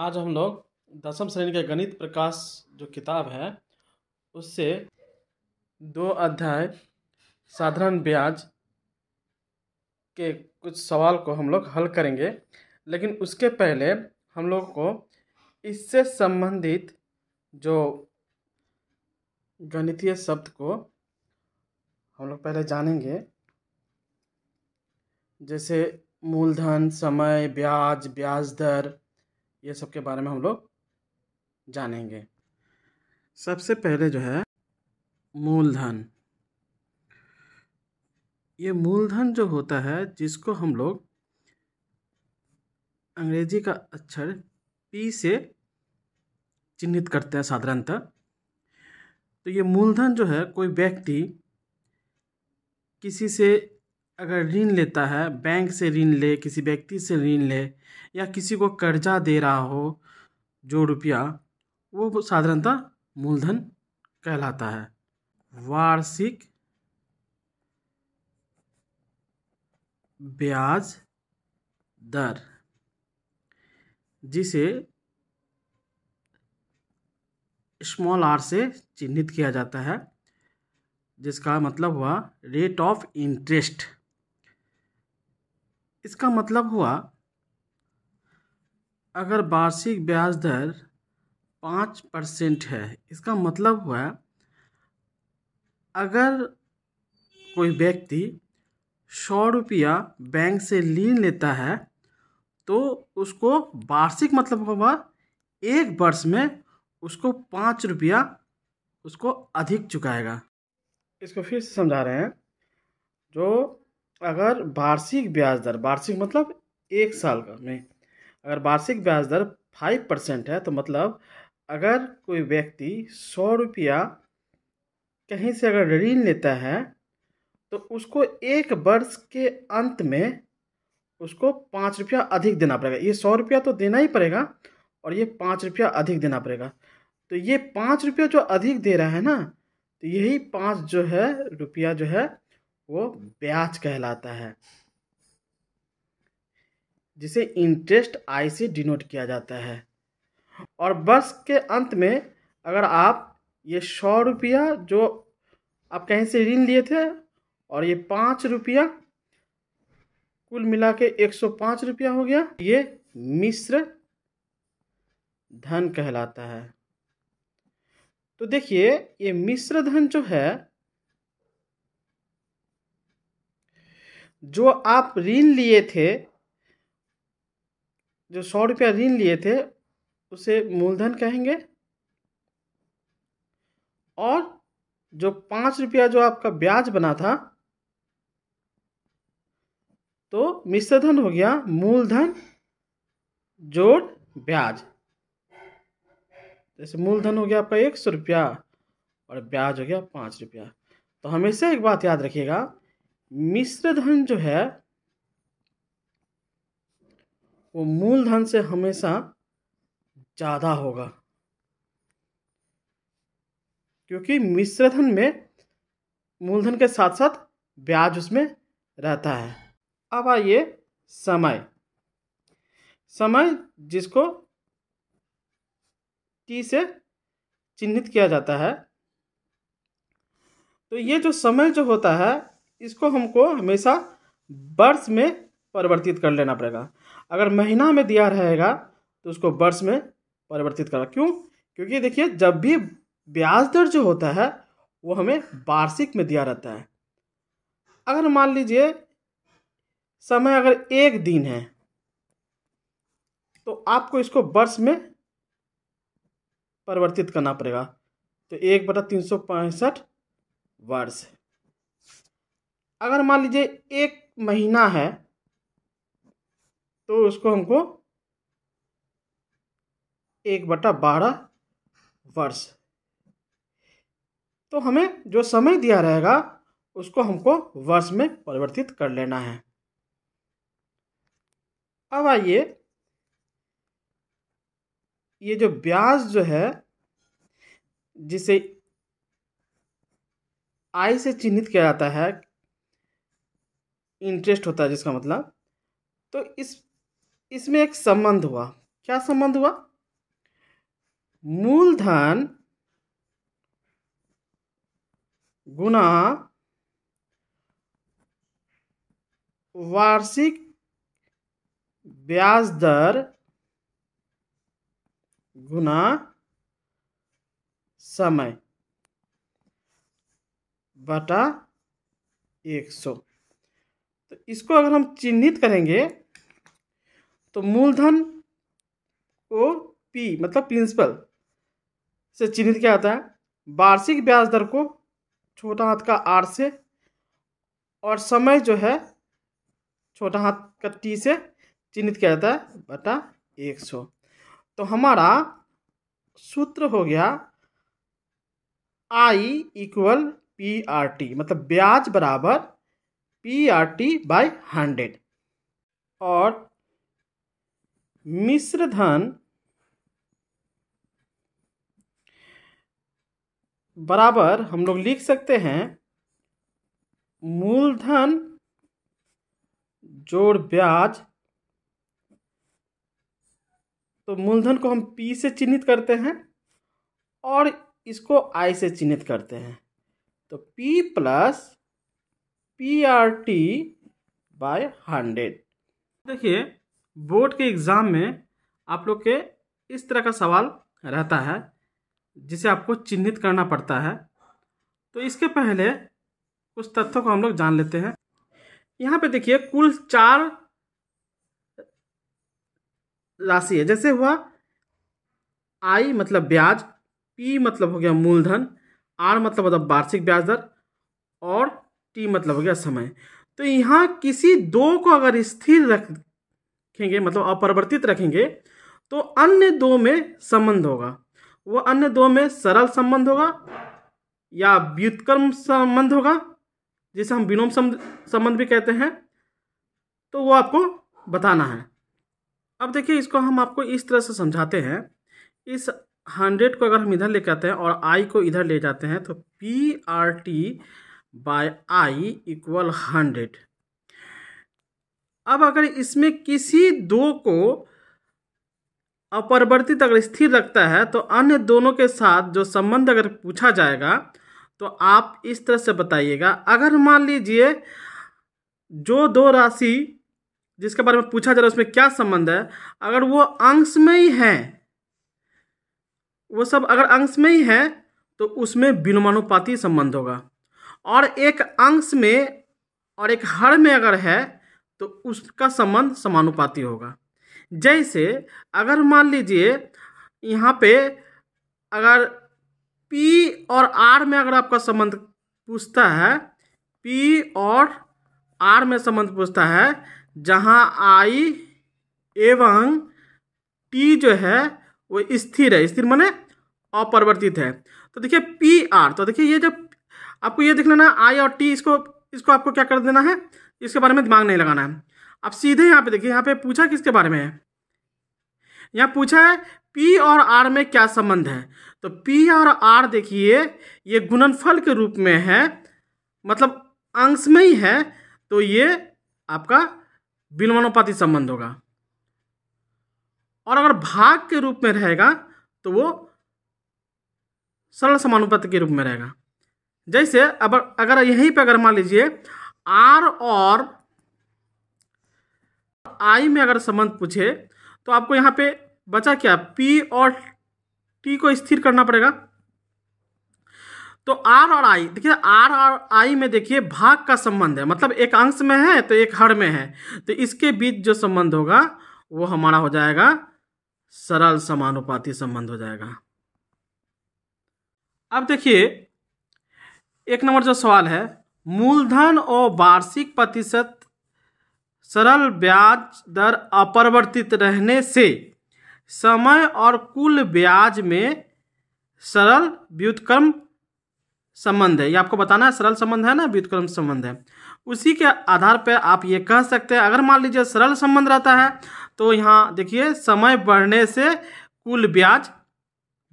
आज हम लोग दसम श्रेणी के गणित प्रकाश जो किताब है उससे दो अध्याय साधारण ब्याज के कुछ सवाल को हम लोग हल करेंगे लेकिन उसके पहले हम लोग को इससे संबंधित जो गणितीय शब्द को हम लोग पहले जानेंगे जैसे मूलधन समय ब्याज ब्याज दर ये सब के बारे में हम लोग जानेंगे सबसे पहले जो है मूलधन ये मूलधन जो होता है जिसको हम लोग अंग्रेजी का अक्षर पी से चिन्हित करते हैं साधारणतः तो ये मूलधन जो है कोई व्यक्ति किसी से अगर ऋण लेता है बैंक से ऋण ले किसी व्यक्ति से ऋण ले या किसी को कर्जा दे रहा हो जो रुपया वो साधारणतः मूलधन कहलाता है वार्षिक ब्याज दर जिसे स्मॉल आर से चिन्हित किया जाता है जिसका मतलब हुआ रेट ऑफ इंटरेस्ट इसका मतलब हुआ अगर वार्षिक ब्याज दर पाँच परसेंट है इसका मतलब हुआ अगर कोई व्यक्ति सौ रुपया बैंक से लीन लेता है तो उसको वार्षिक मतलब हुआ एक वर्ष में उसको पाँच रुपया उसको अधिक चुकाएगा इसको फिर से समझा रहे हैं जो अगर वार्षिक ब्याज दर वार्षिक मतलब एक साल का में अगर वार्षिक ब्याज दर फाइव परसेंट है तो मतलब अगर कोई व्यक्ति सौ रुपया कहीं से अगर ऋण लेता है तो उसको एक वर्ष के अंत में उसको पाँच रुपया अधिक देना पड़ेगा ये सौ रुपया तो देना ही पड़ेगा और ये पाँच रुपया अधिक देना पड़ेगा तो ये पाँच रुपया जो अधिक दे रहा है ना तो यही पाँच जो है रुपया जो है वो ब्याज कहलाता है जिसे इंटरेस्ट आई से डिनोट किया जाता है और वर्ष के अंत में अगर आप ये सौ रुपया जो आप कहीं से ऋण लिए थे और ये पाँच रुपया कुल मिला के एक सौ पाँच रुपया हो गया ये मिश्र धन कहलाता है तो देखिए ये मिश्र धन जो है जो आप ऋण लिए थे जो सौ रुपया ऋण लिए थे उसे मूलधन कहेंगे और जो पाँच रुपया जो आपका ब्याज बना था तो मिश्रधन हो गया मूलधन जोड़ ब्याज जैसे मूलधन हो गया आपका एक सौ रुपया और ब्याज हो गया पाँच रुपया तो हमेशा एक बात याद रखिएगा मिश्र धन जो है वो मूलधन से हमेशा ज़्यादा होगा क्योंकि मिश्र धन में मूलधन के साथ साथ ब्याज उसमें रहता है अब आइए समय समय जिसको टी से चिन्हित किया जाता है तो ये जो समय जो होता है इसको हमको हमेशा वर्ष में परिवर्तित कर लेना पड़ेगा अगर महीना में दिया रहेगा तो उसको वर्ष में परिवर्तित करना क्यों क्योंकि देखिए जब भी ब्याज दर जो होता है वो हमें वार्षिक में दिया रहता है अगर मान लीजिए समय अगर एक दिन है तो आपको इसको वर्ष में परिवर्तित करना पड़ेगा तो एक बटा तीन सौ पैंसठ वर्ष अगर मान लीजिए एक महीना है तो उसको हमको एक बटा बारह वर्ष तो हमें जो समय दिया रहेगा उसको हमको वर्ष में परिवर्तित कर लेना है अब आइए ये जो ब्याज जो है जिसे आय से चिन्हित किया जाता है इंटरेस्ट होता है जिसका मतलब तो इस इसमें एक संबंध हुआ क्या संबंध हुआ मूलधन गुना वार्षिक ब्याज दर गुना समय बटा एक सौ तो इसको अगर हम चिन्हित करेंगे तो मूलधन को पी मतलब प्रिंसिपल से चिन्हित किया जाता है वार्षिक ब्याज दर को छोटा हाथ का आर से और समय जो है छोटा हाथ का टी से चिन्हित किया जाता है बटा एक सौ तो हमारा सूत्र हो गया I equal P R T मतलब ब्याज बराबर P R T by hundred और मिश्र धन बराबर हम लोग लिख सकते हैं मूलधन जोड़ ब्याज तो मूलधन को हम पी से चिन्हित करते हैं और इसको आई से चिन्हित करते हैं तो P plus P R T by hundred देखिए बोर्ड के एग्ज़ाम में आप लोग के इस तरह का सवाल रहता है जिसे आपको चिन्हित करना पड़ता है तो इसके पहले कुछ तथ्यों को हम लोग जान लेते हैं यहाँ पे देखिए कुल चार राशि है जैसे हुआ आई मतलब ब्याज पी मतलब हो गया मूलधन आर मतलब होता वार्षिक ब्याज दर और टी मतलब हो गया समय तो यहाँ किसी दो को अगर स्थिर रखेंगे मतलब अपरिवर्तित रखेंगे तो अन्य दो में संबंध होगा वह अन्य दो में सरल संबंध होगा या व्युत्क्रम संबंध होगा जिसे हम विलोम संबंध भी कहते हैं तो वो आपको बताना है अब देखिए इसको हम आपको इस तरह से समझाते हैं इस हंड्रेड को अगर हम इधर लेके आते हैं और आई को इधर ले जाते हैं तो P R T by I equal hundred अब अगर इसमें किसी दो को अपरिवर्तित अगर स्थिर रखता है तो अन्य दोनों के साथ जो संबंध अगर पूछा जाएगा तो आप इस तरह से बताइएगा अगर मान लीजिए जो दो राशि जिसके बारे में पूछा जा रहा है उसमें क्या संबंध है अगर वो अंश में ही हैं वो सब अगर अंश में ही हैं तो उसमें विनुमानुपाती संबंध होगा और एक अंश में और एक हर में अगर है तो उसका संबंध समानुपाती होगा जैसे अगर मान लीजिए यहाँ पे अगर पी और आर में अगर आपका संबंध पूछता है पी और आर में संबंध पूछता है जहाँ आई एवं टी जो है वो स्थिर है स्थिर माने अपरिवर्तित है तो देखिए पी आर तो देखिए ये जो आपको ये देख लेना आई और टी इसको इसको आपको क्या कर देना है इसके बारे में दिमाग नहीं लगाना है आप सीधे यहाँ पे देखिए यहाँ पे पूछा किसके बारे में है यहाँ पूछा है पी और आर में क्या संबंध है तो पी और आर देखिए ये गुणनफल के रूप में है मतलब अंश में ही है तो ये आपका विलवनोपाती संबंध होगा और अगर भाग के रूप में रहेगा तो वो सरल समानुपात के रूप में रहेगा जैसे अब अगर यहीं पे अगर मान लीजिए आर और आई में अगर संबंध पूछे तो आपको यहाँ पे बचा क्या पी और टी को स्थिर करना पड़ेगा तो आर और आई देखिए आर और आई में देखिए भाग का संबंध है मतलब एक अंश में है तो एक हर में है तो इसके बीच जो संबंध होगा वो हमारा हो जाएगा सरल समानुपाती संबंध हो जाएगा अब देखिए एक नंबर जो सवाल है मूलधन और वार्षिक प्रतिशत सरल ब्याज दर अपरिवर्तित रहने से समय और कुल ब्याज में सरल व्युतक्रम संबंध है ये आपको बताना है सरल संबंध है ना व्युतक्रम संबंध है उसी के आधार पर आप ये कह सकते हैं अगर मान लीजिए सरल संबंध रहता है तो यहाँ देखिए समय बढ़ने से कुल ब्याज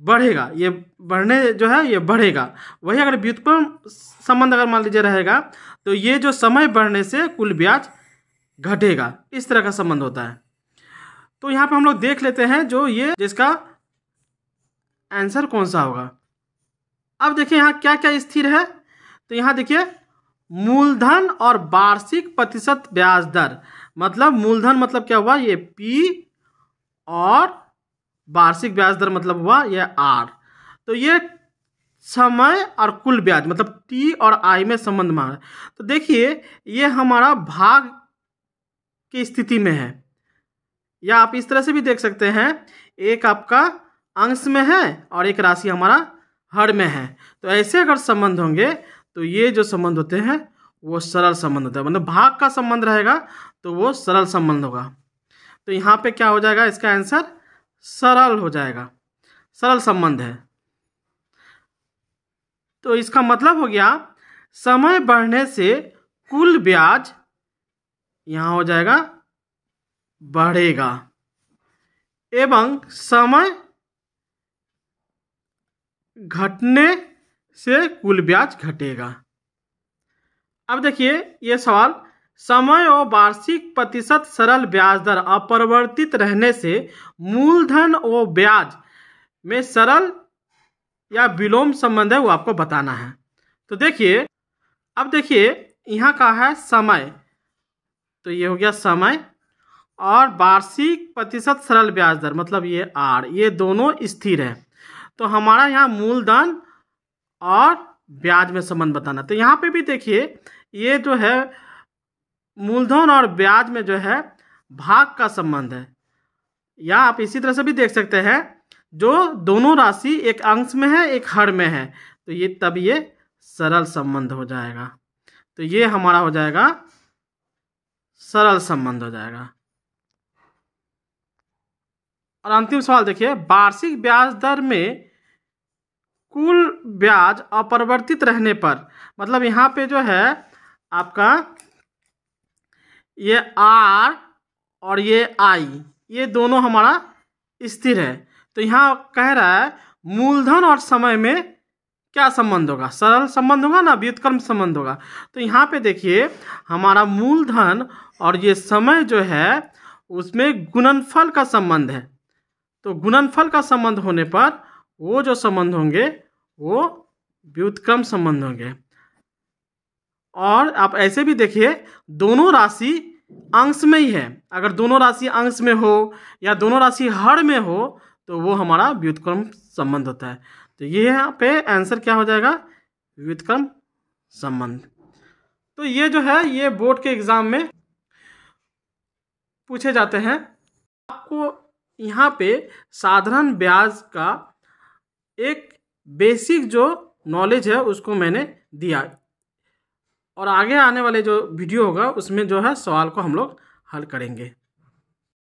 बढ़ेगा ये बढ़ने जो है ये बढ़ेगा वही अगर व्युत्पन्न संबंध अगर मान लीजिए रहेगा तो ये जो समय बढ़ने से कुल ब्याज घटेगा इस तरह का संबंध होता है तो यहाँ पे हम लोग देख लेते हैं जो ये जिसका आंसर कौन सा होगा अब देखिए यहाँ क्या क्या स्थिर है तो यहाँ देखिए मूलधन और वार्षिक प्रतिशत ब्याज दर मतलब मूलधन मतलब क्या हुआ ये पी और वार्षिक ब्याज दर मतलब हुआ यह आर तो ये समय और कुल ब्याज मतलब टी और आई में संबंध मान तो देखिए ये हमारा भाग की स्थिति में है या आप इस तरह से भी देख सकते हैं एक आपका अंश में है और एक राशि हमारा हर में है तो ऐसे अगर संबंध होंगे तो ये जो संबंध होते हैं वो सरल संबंध होता है मतलब भाग का संबंध रहेगा तो वो सरल संबंध होगा तो यहाँ पे क्या हो जाएगा इसका आंसर सरल हो जाएगा सरल संबंध है तो इसका मतलब हो गया समय बढ़ने से कुल ब्याज यहाँ हो जाएगा बढ़ेगा एवं समय घटने से कुल ब्याज घटेगा अब देखिए यह सवाल समय और वार्षिक प्रतिशत सरल ब्याज दर अपरिवर्तित रहने से मूलधन और ब्याज में सरल या विलोम संबंध है वो आपको बताना है तो देखिए अब देखिए यहाँ का है समय तो ये हो गया समय और वार्षिक प्रतिशत सरल ब्याज दर मतलब ये आर ये दोनों स्थिर है तो हमारा यहाँ मूलधन और ब्याज में संबंध बताना तो यहाँ पे भी देखिए ये जो है मूलधन और ब्याज में जो है भाग का संबंध है या आप इसी तरह से भी देख सकते हैं जो दोनों राशि एक अंश में है एक हर में है तो ये तब ये सरल संबंध हो जाएगा तो ये हमारा हो जाएगा सरल संबंध हो जाएगा और अंतिम सवाल देखिए वार्षिक ब्याज दर में कुल ब्याज अपरिवर्तित रहने पर मतलब यहाँ पे जो है आपका ये आर और ये आई ये दोनों हमारा स्थिर है तो यहाँ कह रहा है मूलधन और समय में क्या संबंध होगा सरल संबंध होगा ना व्युतकर्म संबंध होगा तो यहाँ पे देखिए हमारा मूलधन और ये समय जो है उसमें गुणनफल का संबंध है तो गुणनफल का संबंध होने पर वो जो संबंध होंगे वो व्युतक्रम संबंध होंगे और आप ऐसे भी देखिए दोनों राशि अंश में ही है अगर दोनों राशि अंश में हो या दोनों राशि हर में हो तो वो हमारा व्युतक्रम संबंध होता है तो ये यहाँ पे आंसर क्या हो जाएगा व्युतक्रम संबंध तो ये जो है ये बोर्ड के एग्ज़ाम में पूछे जाते हैं आपको यहाँ पे साधारण ब्याज का एक बेसिक जो नॉलेज है उसको मैंने दिया और आगे आने वाले जो वीडियो होगा उसमें जो है सवाल को हम लोग हल करेंगे